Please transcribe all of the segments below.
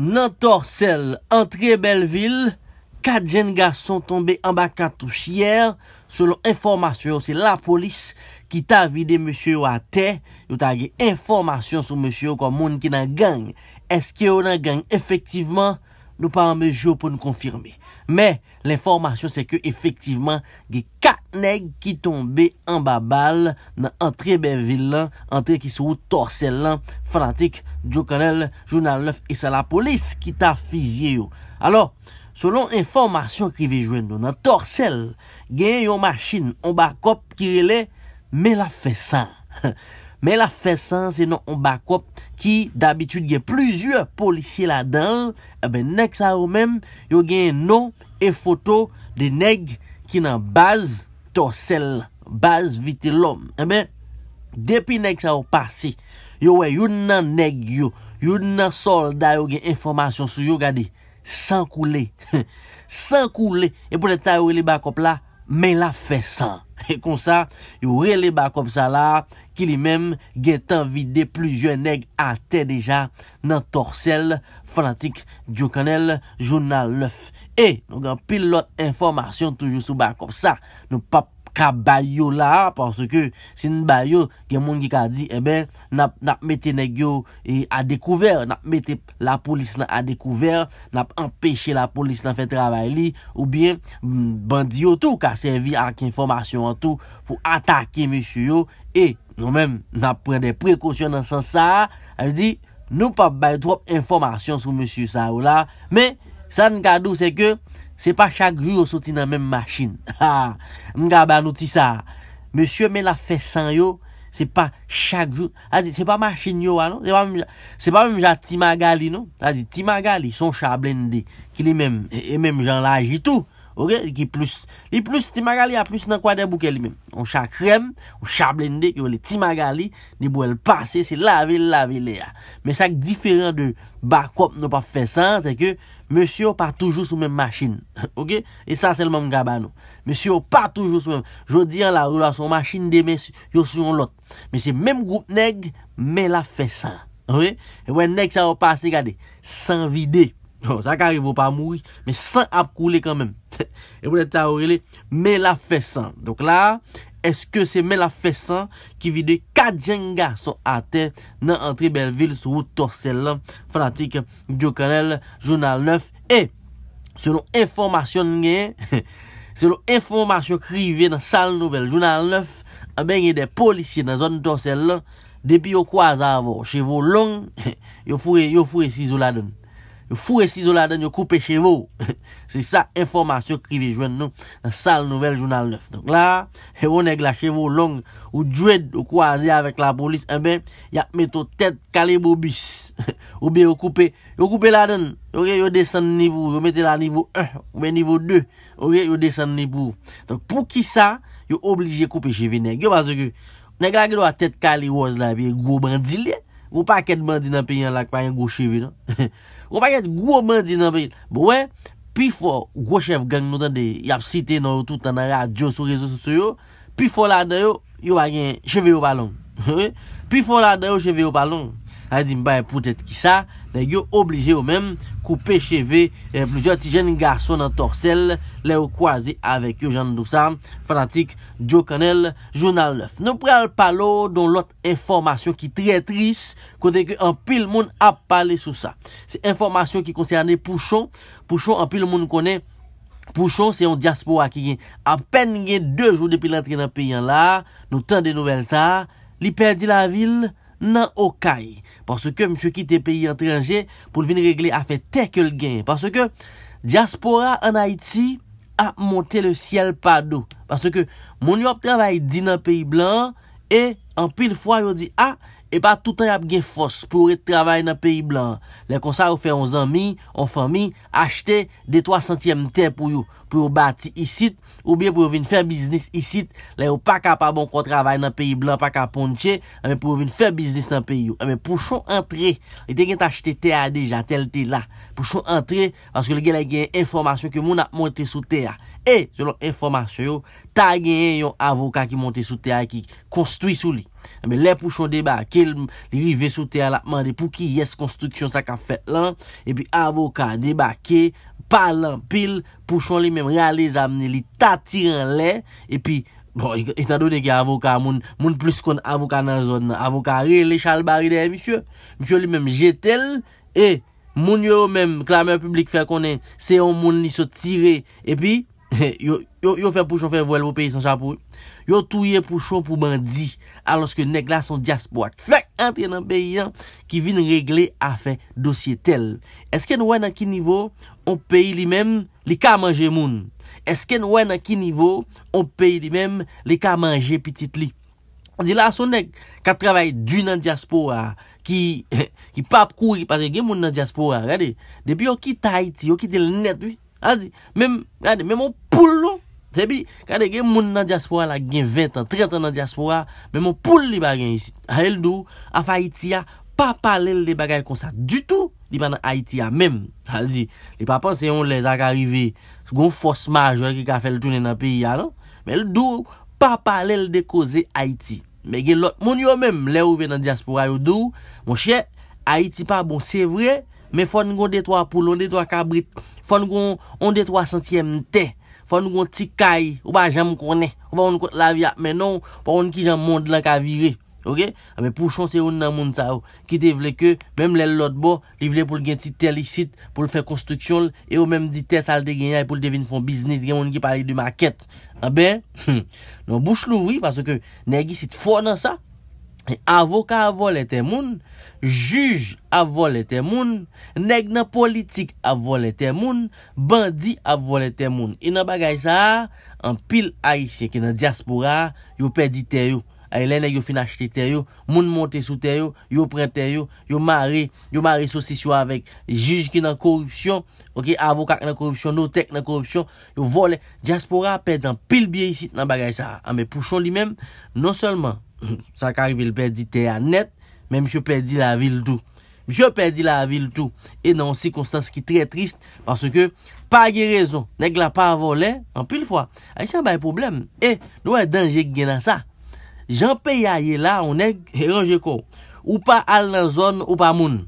Nan torsel, an tre bel vil, kat jen ga son tombe an baka tou shier, selon informasyon se la polis ki ta vide monsiyo a te, nou ta ge informasyon sou monsiyo kon moun ki nan gang, eske ou nan gang efektiveman, nou pa an bejou pou nou konfirme. Mè l'informasyon se ke efektiveman ge kat neg ki tombe an ba bal nan antre be vil lan, antre ki sou torsel lan, fanatik, jokanel, jounal 9, e sa la polis ki ta fizye yo. Alo, solon informasyon ki vi jwen do nan torsel, gen yon machin, on bakop kirele, mè la fe sa. Men la fe san se nan on bakop ki d'abitud gen plizur polisye la dal, e eh ben nek sa ou men yo gen nou e foto de neg ki nan baz tosel, baz vite lom. E eh ben depi nek sa ou pase, yo we yon nan neg yo, yon nan solda yo gen informasyon sou yo gade, san koule, san koule, e pou de ta yo li bakop la, Men la fe san. E kon sa, yo rele ba kom sa la, ki li mem gen tan vide plujen neg ate deja nan torsel fanatik Djo Kanel, Jounal Lef. E, nou gan pil lot informasyon toujou sou ba kom sa, nou pap ka bay yo la, parce que, si nou bay yo, gen moun ki ka di, e ben, nap mette neg yo, e a dekouver, nap mette la polis la a dekouver, nap empèche la polis la fè travè li, ou bien, mm, bandi yo tou, ka servi ak informasyon an tou, pou atake mè shu yo, e nou men, nap pren de prekosyon nan san sa, a di, nou pa bay trop informasyon sou mè shu sa ou la, men, sa nou ka dou, se ke, se ke, Se pa chak ju yo soti nan menm machin. Ha! Mga banouti sa. Monsye men la fesan yo. Se pa chak ju. Azi, se pa machin yo anon. Se pa menm ja timagali anon. Azi, ah, timagali son chablende. Ki li menm. E menm jan la jitu. Ok? Ki plus. Li plus timagali a plus nan kwa den bouke li menm. On chakrem. Ou chablende. Yo le timagali. Ni bou el pase. Se lave, lave le a. Ah. Men sa k diferen de bakop nan pa fesan. Se ke... Mè si yo pa toujou sou mèm machin. Ok. E sa sel mèm gaba nou. Mè si yo pa toujou sou mèm. Jodi an la roula sou machin de mèm. Yo sou yon lot. Mè si mèm goup neg. Mè la fè san. Ok. E wè neg sa wè pasi gade. San vide. Non. Sa kari wè pa moui. Mè san ap koule kan mèm. E wè ta wè le. Mè la fè san. Donk la. Eske se mè la fèsan ki vide kajen ga sou ate nan antri bel vil sou ou torsel. Fanatik, Gjo Kanel, Jounal 9. E, selon informasyon nge, selon informasyon krive nan sal nouvel Jounal 9, a benye de polisi nan zon torsel, depi yo kwa zavou, chevo long, yo fure si zouladoun. Yo fure si zo la den, eh yo koupe chevo. Se sa, informasyon krivi jwen nou. Sa l nouvel jounal 9. Donk la, yo neg la chevo long. Yo dred, yo kou aze avèk la polis. En ben, ya meto tet kalé bo bis. Ou ben yo koupe, yo koupe la den. Yo gen yo desen nivou. Yo mete la nivou 1, ou ben nivou 2. Yo gen yo desen nivou. Donk pou ki sa, yo oblije koupe chevi neg. Yo maseke, neg la gen yo a tet kalé woz la. Viye gwo bandilye. Wou pa akèd mandi nan pe yon lak pa yon gwo cheve non? nan. Wou pa akèd gwo mandi nan pe yon. Bo wè, pi fò, gwo chev gang nou tan de yap site nan loutou tan nare a diyo sou rezo sou sou yo. Pi fò la deyo, yo pa gen cheve yo pa long. Pi fò la deyo, cheve yo pa long. A di mba e poutet ki sa. Nè gyo oblije ou mèm koupe cheve eh, plusieurs ti jen garson nan torsel lè ou kwazi avèk yo. Jan Ndoussa, fanatik, Djo Kanel, Jounal 9. Nou pral palo don lot informasyon ki trè tris konde gyo an pil moun ap pale sou sa. Se informasyon ki konseyane Pouchon, Pouchon an pil moun kone, Pouchon se yon diaspora ki gen. Apen gen 2 jou depi l'entrè nan piyan la, nou tan de nouvel sa, li perdi la vil... nan Okai. Paske mse ki te peyi an trinje, pou vin regle a fe tek el gen. Paske diaspora an Haiti, a monte le siel pa do. Paske moun yo ap travay di nan peyi blan, e an ah, pil fwa yo di a, E pa tout an ap gen fos pou ou et travay nan peyi blan. La kon sa ou fe yon zanmi, yon fami, achete de 3 centiem te pou yo. Pou ou bati isit, ou bien pou ou vin fè biznis isit. La yo pa kapabon kon travay nan peyi blan, pa kapon che. Ame pou ou vin fè biznis nan peyi yo. Ame pou chon entre, ete gen t'achete te a deja, tel te la. Pou chon entre, aske le gen la gen enformasyon ke moun ap monte sou te a. E, selon enformasyon yo, ta gen yon avoka ki monte sou te a, ki konstwi sou li. Mwen le pou chon debake, li li vesote alatman de pou ki yes konstruksyon sa ka fet lan. E pi avoka debake, palan pil, pou chon li menm re a le zamne, li tatiran le. E pi, bon, etan do de ki avoka, moun plis kon avoka nan zon nan. Avoka re le chal baride, e misyo. Misyo li menm jetel, e moun yo menm klamer publik fe konen se yon moun li so tire. E pi... Yo fè pouchon fè vwèl wèl peyi san chapou. Yo touye pouchon pou bandi aloske neg la son diaspoat. Fèk, an te nan peyi an ki vin regle a fè dosye tel. Eske nou wè nan ki nivou on peyi li men li ka manje moun. Eske nou wè nan ki nivou on peyi li men li ka manje pitit li. Di la son neg ka travay dunan diaspoa ki pap koui patre gen moun nan diaspoa. Depi yo ki ta iti, yo ki del net vi. A zi, mèm, gade, mèm moun pou loun, tebi, kade gen moun nan diaspora la gen 20 an, 30 an nan diaspora, mèm moun pou li bagen yisi. A el dou, afa Haiti a, pa pale l de bagay konsa, du tou, li ban nan Haiti a, mèm, a zi, li pa pan se yon lezak arive, sgon fos majwe ki ka fel toune nan piya, non, mèm el dou, pa pale l de koze Haiti, mè gen lot, moun yo mèm, le ouve nan diaspora yo dou, moun chè, Haiti pa bon, se vreye, Mè fòn ngon de twa poul, an de twa kabrit, fòn ngon an de twa santièm te, fòn ngon ti kay, ou pa jèm konè, ou pa on kote la via, mè non, ou pa on ki jèm mond lan ka vire. Ok? A mè pouchon se yon nan moun sa ou, ki te vle ke, mèm lè lòt bo, li vle pou l gen ti telisit, pou l fè konstruksyon, e ou mèm di te salde gen yay pou l devin fon biznis, gen moun ki pale di maket. A bè, nou bouch louvi, parce ke negi sit fò nan sa. Avoka avole temoun Juj avole temoun Neg nan politik avole temoun Bandi avole temoun E nan bagay sa An pil aisyen ki nan diaspora Yo pedi teryo Ay lene yo finashti teryo Moun monte sou teryo Yo pre teryo Yo mare Yo mare sosisyo avek Juj ki nan korupsyon Avoka ki nan korupsyon Notek ki nan korupsyon Yo vole Diaspora pedi an pil biye yisit nan bagay sa Ame pouchon li men Non selman Sakari vil pe di te anet Men msye pe di la vil tou Msye pe di la vil tou E nan sikonstans ki tre trist Pase ke pa ge rezon Neg la pa avole an pil fwa Ay chan ba e problem E nou e denje genan sa Janpe ya ye la ou neg Ou pa al nan zon ou pa moun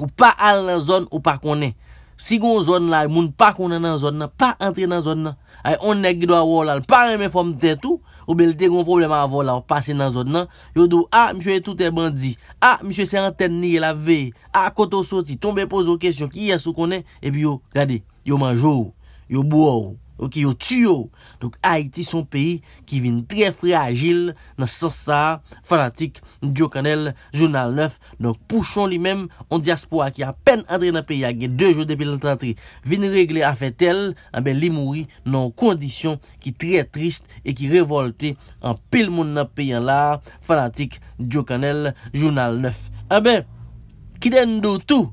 Ou pa al nan zon ou pa konen Si gon zon la moun Pa konen nan zon nan Pa entre nan zon nan Ay on neg gdo avole al Pa reme fom te tou Obele te goun problem avola ou pase nan zot nan. Yo dou, ah, ah, a, mishwe tout e bandi. A, mishwe se anten niye la ve. A, koto soti, tombe pozo kesyon ki yasou konen. E pi yo, gade, yo manjou, yo bouou. Ou ki yo tuyo. Donc, Haïti son peyi ki vin tre fragil nan sosa fanatik Diokanel Jounal 9. Donc, Pouchon li men, on diaspo a ki apen adre nan peyi a ge, eh eh de jo depil nan tantri, vin regle a fe tel, abe li mouri nan kondisyon ki tre trist e ki revolte an pil moun nan peyi an la fanatik Diokanel Jounal 9. A be, ki den do tou?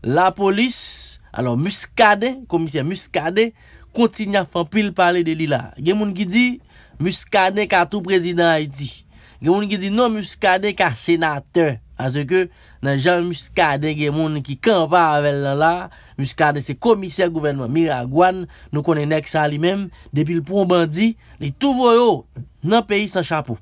La polis, alo muskade, komisyen muskade, konti nya fan pil pale de li la. Gen moun ki di, muskade ka tou prezident Haiti. Gen moun ki di, nan non, muskade ka senate. Aze ke, nan jan muskade gen moun ki kanva avel nan la, muskade se komiser gouvenman. Mira Gouane, nou konen ek sa li mem, depil pou mbandi, li tou vwoyo nan peyi san chapou.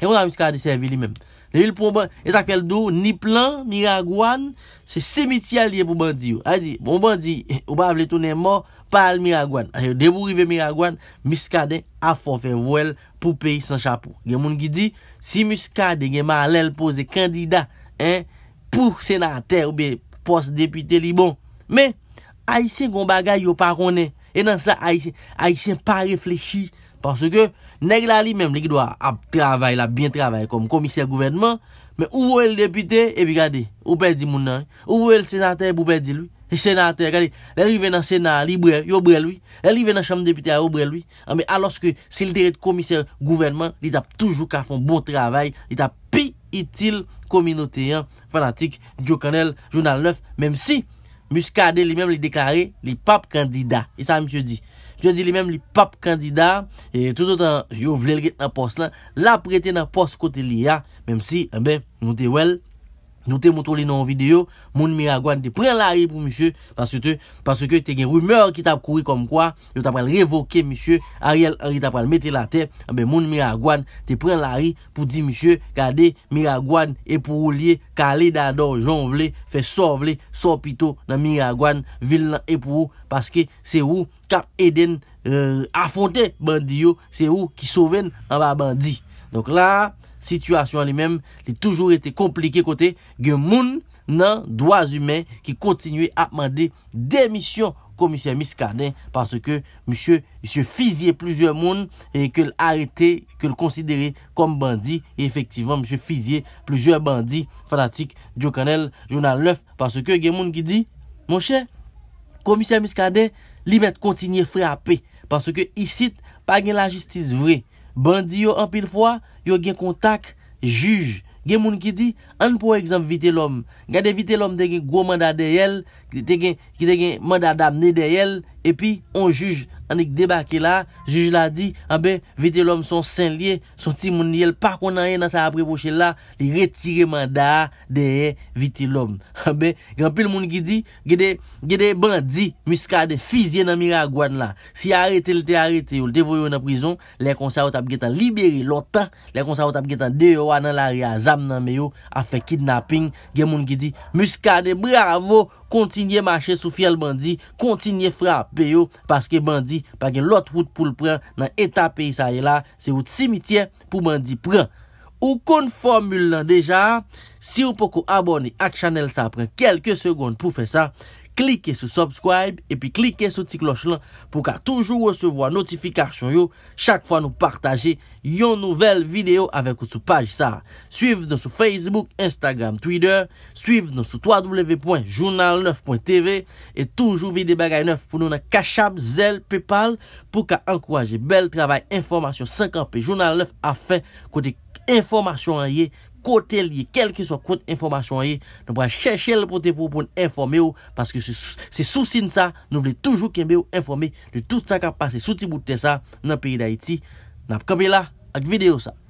Gen moun nan muskade se vi li mem. Le vil pou mbandi, e tak fel do, Nipplan, Miragwan, se semitia liye pou mbandi yo. A zi, pou bon mbandi, ou ba avletounen mor, pal Miragwan. A zi, debou rive Miragwan, Muska den a forfe vwel pou peyi san chapou. Gen moun ki di, si Muska den gen ma alel pose kandida, pou senater ou be pos depite li bon. Men, a yisen kon bagay yo parone. E nan sa, a yisen pa refleji. Nèk la li mèm li ki do ap travay, ap bien travay kom komisèr gouvenman, mè ou wè l depité, epi gade, ou pè di mounan, ou wè l sénatè, pou pè di lui, lè li vè nan sénatè, li bre, yo bre lui, lè li vè nan chanm depité, yo bre lui, mè aloske, sè l terèt komisèr gouvenman, li tap toujou ka fon bon travay, li tap pi itil kominoteyan fanatik, Djo Kanel, Jounal 9, mèm si, muskade li mèm li dekare, li pap kandida, e sa msè di, Jwè di li mèm li pap kandida. E toutou tan yo vlel get nan pos lan. La prete nan pos kote li ya. Mèm si, mbè, nou te wèl. Nou te moutou li nan videyo. Moun Miragwan te pren la ri pou mishè. Paske te gen rumeur ki tap kouri kom kwa. Yo tap pral revoke mishè. Ariel Ari tap pral mette la te. Mbè, moun Miragwan te pren la ri pou di mishè. Gade Miragwan epou ou liye. Kale dador joun vle. Fè sor vle sor pito nan Miragwan. Vil nan epou ou. Paske se wou. A euh, fonte bandi yo Se ou ki soven an ba bandi Donk la, situasyon li mem Li toujou ete komplike kote Gen moun nan doaz humen Ki kontinuye ap mande Demisyon komisyon miskaden Pase ke msye fizye Plouzyon moun E ke l arete, ke l konsidere kom bandi E efektivan msye fizye Plouzyon bandi fanatik Djo kanel, jounan lef Pase ke gen moun ki di Monshe, komisyon miskaden li mèt kontinye frè apè panso ke isit pa gen la jistis vre bandi yo an pil fwa yo gen kontak, juj gen moun ki di, an pou ekzam vite lom gade vite lom te gen gwo manda deyel ki te gen manda damne deyel epi on juj Anik debake la, juj la di, abe, ah viti l'om son sen liye, son ti moun yel parkon anye nan sa aprepoche la, li retireman da deye viti l'om. Abe, ah gampil moun ki di, gede, gede bandi, muskade, fizye nan miragwan la. Si arete lte arete yo, lte voyo nan prizon, lè konsa wot ap getan liberi lota, lè konsa wot ap getan deyo anan lare a zam nan meyo, afe kidnapping. Gen moun ki di, muskade, bravo! kontinye mache sou fiel mandi, kontinye frape yo, paske mandi, pake lot wout pou l pran, nan eta peyi sa ye la, se wout simitye pou mandi pran. Ou kon formule nan deja, si ou poko abone ak chanel sa pran, kelke segonde pou fe sa, klike sou subscribe epi klike sou ti kloch lan pou ka toujou wesevo a notifikasyon yo chak fwa nou partaje yon nouvel video avek ou sou paj sa Suiv nou sou Facebook, Instagram, Twitter Suiv nou sou www.journal9.tv E toujou vide bagay 9 pou nou nan kachab, zel, pepal pou ka ankoraje bel travay informasyon 50p Jounal 9 a fe kote informasyon a ye kotel ye, kel ki so kont informasyon ye, nou mwen chèche le pote pou pou nou informe yo, paske se sousin sa, nou vle toujou kembe yo informe, nou tout sa ka pase, souti bouten sa, nan peyi da iti, nan kame la, ak videyo sa.